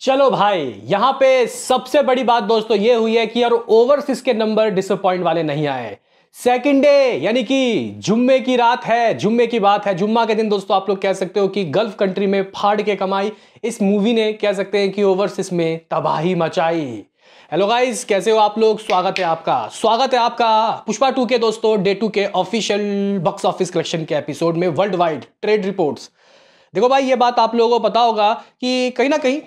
चलो भाई यहां पे सबसे बड़ी बात दोस्तों ये हुई है कि यार ओवरसीज के नंबर डिसअपॉइंट वाले नहीं आए सेकेंड डे यानी कि जुम्मे की रात है जुम्मे की बात है जुम्मा के दिन दोस्तों आप लोग कह सकते हो कि गल्फ कंट्री में फाड़ के कमाई इस मूवी ने कह सकते हैं कि ओवरसीज में तबाही मचाई हेलो गाइस कैसे हो आप लोग स्वागत है आपका स्वागत है आपका पुष्पा टू के दोस्तों डे टू के ऑफिशियल बॉक्स ऑफिस कलेक्शन के एपिसोड में वर्ल्ड वाइड ट्रेड रिपोर्ट्स देखो भाई ये बात आप लोगों को पता होगा कि कहीं ना कहीं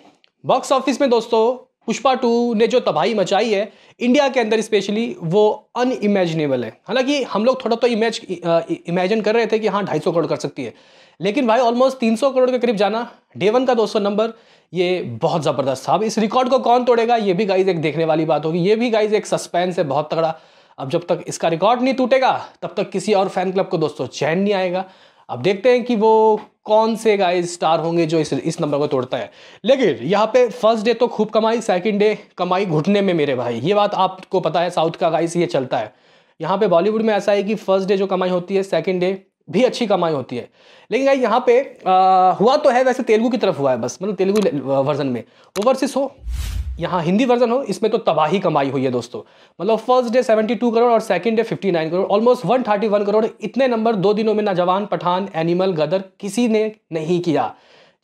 बॉक्स ऑफिस में दोस्तों पुष्पा टू ने जो तबाही मचाई है इंडिया के अंदर स्पेशली वो अनइमेजिनेबल है हालांकि हम लोग थोड़ा तो इमेज इमेजिन कर रहे थे कि हाँ ढाई सौ करोड़ कर सकती है लेकिन भाई ऑलमोस्ट तीन सौ करोड़ के करीब जाना डेवन का का दोस्तों नंबर ये बहुत ज़बरदस्त था अब इस रिकॉर्ड को कौन तोड़ेगा ये भी गाइज एक देखने वाली बात होगी ये भी गाइज एक सस्पेंस है बहुत तगड़ा अब जब तक इसका रिकॉर्ड नहीं टूटेगा तब तक किसी और फैन क्लब को दोस्तों चैन नहीं आएगा अब देखते हैं कि वो कौन से गाइस स्टार होंगे जो इस इस नंबर को तोड़ता है लेकिन यहाँ पे फर्स्ट डे तो खूब कमाई सेकंड डे कमाई घुटने में मेरे भाई ये बात आपको पता है साउथ का गाइस ये चलता है यहाँ पे बॉलीवुड में ऐसा है कि फर्स्ट डे जो कमाई होती है सेकंड डे भी अच्छी कमाई होती है लेकिन भाई यहाँ पे आ, हुआ तो है वैसे तेलुगु की तरफ हुआ है बस मतलब तेलुगु वर्जन में ओवरसीज हो यहाँ हिंदी वर्जन हो इसमें तो तबाही कमाई हुई है दोस्तों मतलब फर्स्ट डे 72 करोड़ और second day 59 crore almost 131 crore इतने नंबर दो दिनों में ना जवान पठान एनिमल गदर किसी ने नहीं किया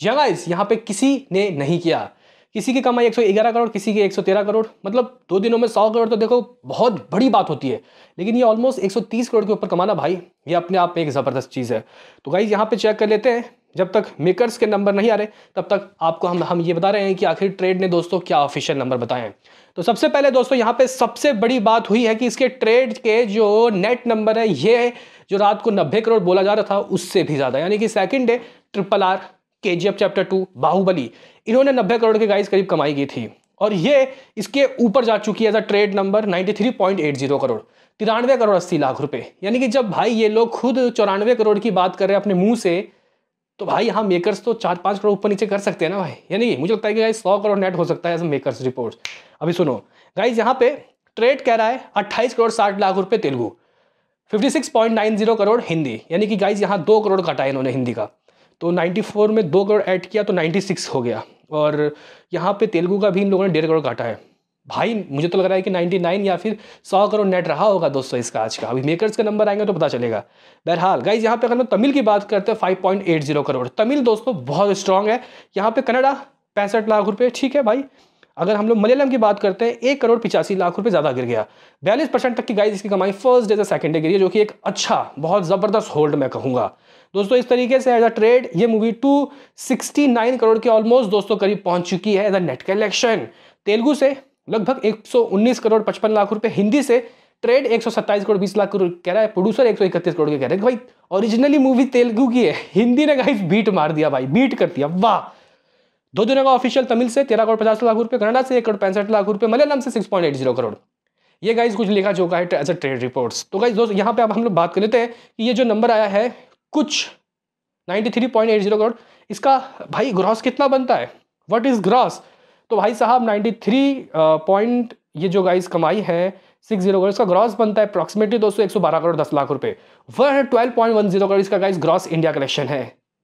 यहाँ पे किसी ने नहीं किया किसी की कमाई 111 करोड़ किसी की 113 करोड़ मतलब दो दिनों में 100 करोड़ तो देखो बहुत बड़ी बात होती है लेकिन ये ऑलमोस्ट 130 करोड़ के ऊपर कमाना भाई ये अपने आप में एक ज़बरदस्त चीज़ है तो भाई यहाँ पे चेक कर लेते हैं जब तक मेकर्स के नंबर नहीं आ रहे तब तक आपको हम हम ये बता रहे हैं कि आखिर ट्रेड ने दोस्तों क्या ऑफिशियल नंबर बताए हैं तो सबसे पहले दोस्तों यहाँ पे सबसे बड़ी बात हुई है कि इसके ट्रेड के जो नेट नंबर है ये जो रात को नब्बे करोड़ बोला जा रहा था उससे भी ज़्यादा यानी कि सेकेंड डे ट्रिपल आर के चैप्टर टू बाहुबली इन्होंने नब्बे करोड़ की गाइस करीब कमाई की थी और ये इसके ऊपर जा चुकी है as a trade number 93.80 crore तिरानवे करोड़ अस्सी लाख रुपए यानी कि जब भाई ये लोग खुद चौरानवे करोड़ की बात कर रहे हैं अपने मुंह से तो भाई यहाँ मेकर्स तो चार पाँच करोड़ ऊपर नीचे कर सकते हैं ना भाई यानी मुझे लगता है कि गाइस सौ करोड़ नेट हो सकता है एज मेकर्स रिपोर्ट अभी सुनो गाइज यहाँ पे ट्रेड कह रहा है अट्ठाईस करोड़ साठ लाख रुपये तेलुगू फिफ्टी करोड़ हिंदी यानी कि गाइज यहाँ दो करोड़ काटा है इन्होंने हिंदी का तो 94 में दो करोड़ ऐड किया तो 96 हो गया और यहाँ पे तेलुगु का भी इन लोगों ने डेढ़ करोड़ काटा है भाई मुझे तो लग रहा है कि 99 या फिर 100 करोड़ नेट रहा होगा दोस्तों इसका आज का अभी मेकर्स का नंबर आएंगे तो पता चलेगा बहरहाल गाइज यहाँ पे अगर हम तमिल की बात करते हैं 5.80 करोड़ तमिल दोस्तों बहुत स्ट्रांग है यहाँ पे कनाडा पैंसठ लाख रुपये ठीक है भाई अगर हम लोग मलयालम की बात करते हैं एक करोड़ पिचासी लाख रुपए ज़्यादा गिर गया बयालीस परसेंट तक की गाइस इसकी कमाई फर्स्ट डे से सेकंड डे गिरी जो कि एक अच्छा बहुत ज़बरदस्त होल्ड मैं कहूंगा दोस्तों इस तरीके से एज अ ट्रेड ये मूवी टू सिक्सटी करोड़ के ऑलमोस्ट दोस्तों करीब पहुंच चुकी है as a net collection Telugu से लगभग एक करोड़ पचपन लाख रुपए हिंदी से ट्रेड एक करोड़ बीस लाख करोड़ कह रहा है प्रोड्यूसर एक करोड़ के कह रहे हैं भाई ओरिजिनली मूवी तेलुगू की है हिंदी ने गाइस बीट मार दिया भाई बीट कर दिया वाह दो दिनों का ऑफिशियल तमिल से तेरह करोड़ पचास लाख रुपए कनाडा से एक करोड़ पैंसठ लाख रुपए मलयालम से six point eight zero crore ये गाइज कुछ लिखा चुका है एज अ ट्रेड रिपोर्ट्स तो गाइज दोस्तों यहाँ पे अब हम लोग बात कर लेते हैं कि ये जो नंबर आया है कुछ जीरो करोड़ इसका भाई ग्रॉस कितना बनता है वट इज़ ग्रॉस तो भाई साहब थ्री पॉइंट ये जो गाइज कमाई है सिक्स जीरो करोड़ इसका ग्रॉस बनता है अप्रॉक्सिमेटली दोस्तों एक सौ बारह करोड़ दस लाख रुपए वह twelve point one zero crore इसका गाइज ग्रॉस इंडिया कलेक्शन है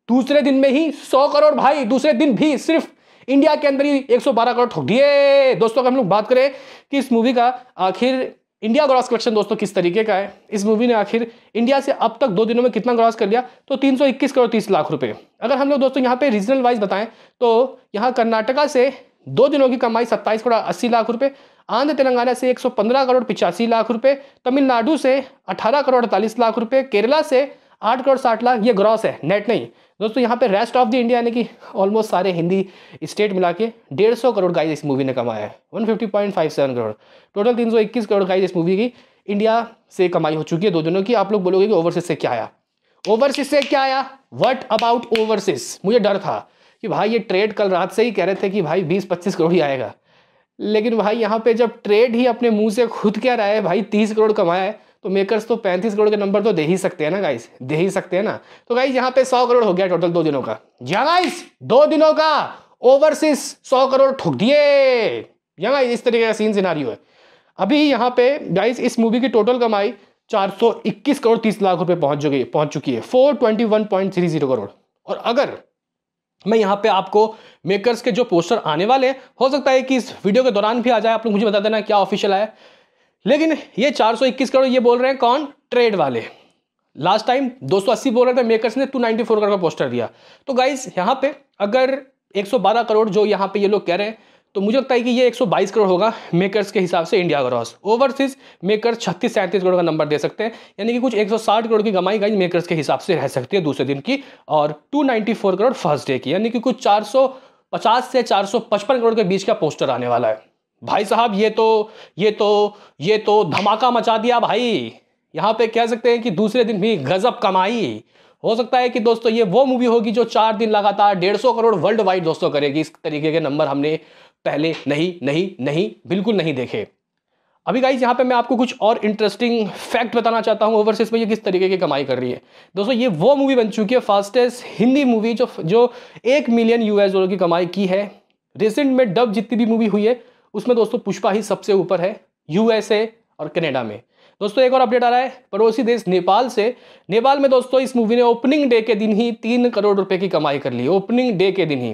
दूसरे दिन में ही सौ करोड़ भाई दूसरे दिन भी सिर्फ इंडिया के अंदर ही 112 करोड़ ठोक दिए दोस्तों अगर हम लोग बात करें कि इस मूवी का आखिर इंडिया ग्रॉस कलेक्शन दोस्तों किस तरीके का है इस मूवी ने आखिर इंडिया से अब तक दो दिनों में कितना ग्रॉस कर लिया तो 321 करोड़ 30 लाख रुपए अगर हम लोग दोस्तों यहाँ पे रीजनल वाइज बताएं तो यहाँ कर्नाटका से दो दिनों की कमाई सत्ताईस करोड़ अस्सी लाख रुपए आंध्र तेलंगाना से 115 करोड़ पिचासी लाख रुपए तमिलनाडु से अठारह करोड़ अड़तालीस लाख रुपए केरला से आठ करोड़ साठ लाख ये ग्रॉस है नेट नहीं दोस्तों यहाँ पे रेस्ट ऑफ द इंडिया यानी कि ऑलमोस्ट सारे हिंदी स्टेट मिला के डेढ़ सौ करोड़ गाइज इस मूवी ने कमाया है one fifty point five seven crore total तीन सौ इक्कीस करोड़ गाइज इस मूवी की इंडिया से कमाई हो चुकी है दो दिनों की आप लोग बोलोगे कि ओवरसीज से क्या आया ओवरसीज से क्या आया वट अबाउट ओवरसीज मुझे डर था कि भाई ये ट्रेड कल रात से ही कह रहे थे कि भाई बीस पच्चीस करोड़ ही आएगा लेकिन भाई यहाँ पे जब ट्रेड ही अपने मुंह से खुद कह रहा है भाई तीस करोड़ कमाया है तो मेकर्स तो पैंतीस करोड़ के नंबर तो दे ही सकते हैं ना गाइस दे ही सकते हैं ना तो गाइस यहाँ पे सौ करोड़ हो गया टोटल दो दिनों का जी गाइस दो दिनों का ओवरसीज सौ करोड़ ठोक दिए यहाँ इस तरीके का सीन सिनारियो है अभी यहाँ पे गाइस इस मूवी की टोटल कमाई 421 करोड़ तीस लाख रुपये पहुंच चुकी पहुंच चुकी है 421.30 करोड़ और अगर मैं यहाँ पे आपको मेकर्स के जो पोस्टर आने वाले हैं हो सकता है कि इस वीडियो के दौरान भी आ जाए आप लोग मुझे बता देना क्या ऑफिशियल आया लेकिन ये 421 करोड़ ये बोल रहे हैं कौन ट्रेड वाले लास्ट टाइम 280 बोल रहे थे मेकर्स ने 294 करोड़ का पोस्टर दिया तो गाइज यहाँ पे अगर 112 करोड़ जो यहाँ पे ये लोग कह रहे हैं तो मुझे लगता है कि ये 122 करोड़ होगा मेकर्स के हिसाब से इंडिया ग्रॉस ओवरसीज मेकर्स छत्तीस सैंतीस करोड़ का नंबर दे सकते हैं यानी कि कुछ 160 करोड़ की कमाई गाइज मेकर्स के हिसाब से रह सकती है दूसरे दिन की और 294 करोड़ फर्स्ट डे की यानी कि कुछ 450 से 455 करोड़ के बीच का पोस्टर आने वाला है भाई साहब ये तो ये तो ये तो धमाका मचा दिया भाई यहाँ पे कह सकते हैं कि दूसरे दिन भी गजब कमाई हो सकता है कि दोस्तों ये वो मूवी होगी जो चार दिन लगातार डेढ़ सौ करोड़ वर्ल्ड वाइड दोस्तों करेगी इस तरीके के नंबर हमने पहले नहीं नहीं नहीं बिल्कुल नहीं देखे अभी गाइज यहाँ पे मैं आपको कुछ और इंटरेस्टिंग फैक्ट बताना चाहता हूँ ओवरसीज में ये किस तरीके की कमाई कर रही है दोस्तों ये वो मूवी बन चुकी है फास्टेस्ट हिंदी मूवी जो जो एक मिलियन यूएस डॉलर की कमाई की है रिसेंट में डब जितनी भी मूवी हुई है उसमें दोस्तों पुष्पा ही सबसे ऊपर है यूएसए और कनाडा में दोस्तों एक और अपडेट आ रहा है पड़ोसी देश नेपाल से नेपाल में दोस्तों इस मूवी ने ओपनिंग डे के दिन ही तीन करोड़ रुपए की कमाई कर ली ओपनिंग डे के दिन ही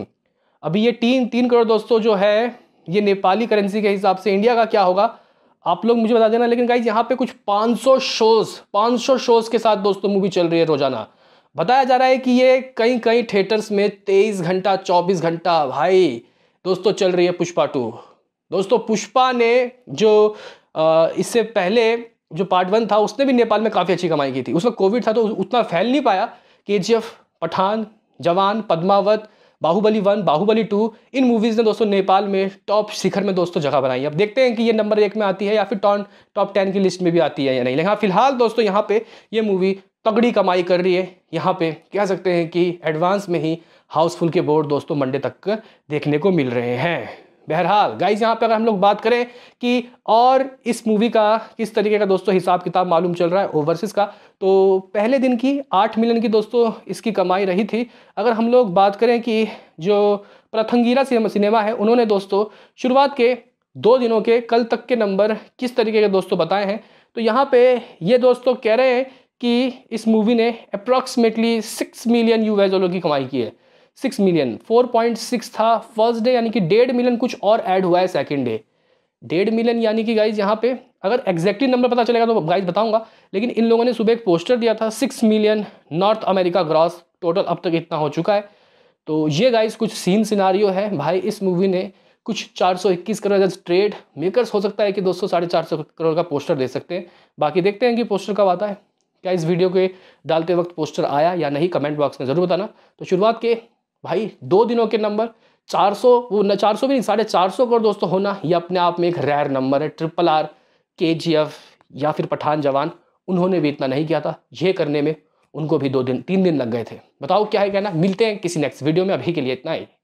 अभी ये तीन तीन करोड़ दोस्तों जो है ये नेपाली करेंसी के हिसाब से इंडिया का क्या होगा आप लोग मुझे बता देना लेकिन गाइज यहाँ पे कुछ 500 शोज पाँच शोज के साथ दोस्तों मूवी चल रही है रोजाना बताया जा रहा है कि ये कई कई थिएटर्स में 23 घंटा 24 घंटा भाई दोस्तों चल रही है पुष्पा टू दोस्तों पुष्पा ने जो इससे पहले जो पार्ट वन था उसने भी नेपाल में काफ़ी अच्छी कमाई की थी उसमें कोविड था तो उतना फैल नहीं पाया के पठान जवान पद्मावत बाहुबली वन बाहुबली टू इन मूवीज़ ने दोस्तों नेपाल में टॉप शिखर में दोस्तों जगह बनाई अब देखते हैं कि ये नंबर एक में आती है या फिर टॉन टॉप टेन की लिस्ट में भी आती है या नहीं लेकिन हाँ फिलहाल दोस्तों यहाँ पे ये मूवी तगड़ी कमाई कर रही है यहाँ पे कह सकते हैं कि एडवांस में ही हाउसफुल के बोर्ड दोस्तों मंडे तक देखने को मिल रहे हैं बहरहाल गाइज यहाँ पे अगर हम लोग बात करें कि और इस मूवी का किस तरीके का दोस्तों हिसाब किताब मालूम चल रहा है ओवरसीज़ का तो पहले दिन की आठ मिलियन की दोस्तों इसकी कमाई रही थी अगर हम लोग बात करें कि जो प्रथंगीरा सिनेमा है उन्होंने दोस्तों शुरुआत के दो दिनों के कल तक के नंबर किस तरीके के दोस्तों बताए हैं तो यहाँ पर ये दोस्तों कह रहे हैं कि इस मूवी ने अप्रॉक्सीमेटली सिक्स मिलियन यू की कमाई की है six million four point six था फर्स्ट डे यानी कि डेढ़ मिलियन कुछ और ऐड हुआ है सेकेंड डे डेढ़ मिलियन यानी कि गाइज यहाँ पे अगर एग्जैक्टली नंबर पता चलेगा तो गाइज बताऊंगा लेकिन इन लोगों ने सुबह एक पोस्टर दिया था six million North America gross total अब तक इतना हो चुका है तो ये गाइज कुछ सीन सिनारियो है भाई इस मूवी ने कुछ 421 करोड़ एज ट्रेड मेकर्स हो सकता है कि सौ साढ़े चार करोड़ का पोस्टर दे सकते हैं बाकी देखते हैं कि पोस्टर कब आता है क्या इस वीडियो के डालते वक्त पोस्टर आया या नहीं कमेंट बॉक्स में ज़रूर बताना तो शुरुआत के भाई दो दिनों के नंबर 400 वो न चार भी नहीं साढ़े चार सौ करोड़ दोस्तों होना ये अपने आप में एक रेयर नंबर है triple R K G F या फिर पठान जवान उन्होंने भी इतना नहीं किया था ये करने में उनको भी दो दिन तीन दिन लग गए थे बताओ क्या है कहना मिलते हैं किसी नेक्स्ट वीडियो में अभी के लिए इतना ही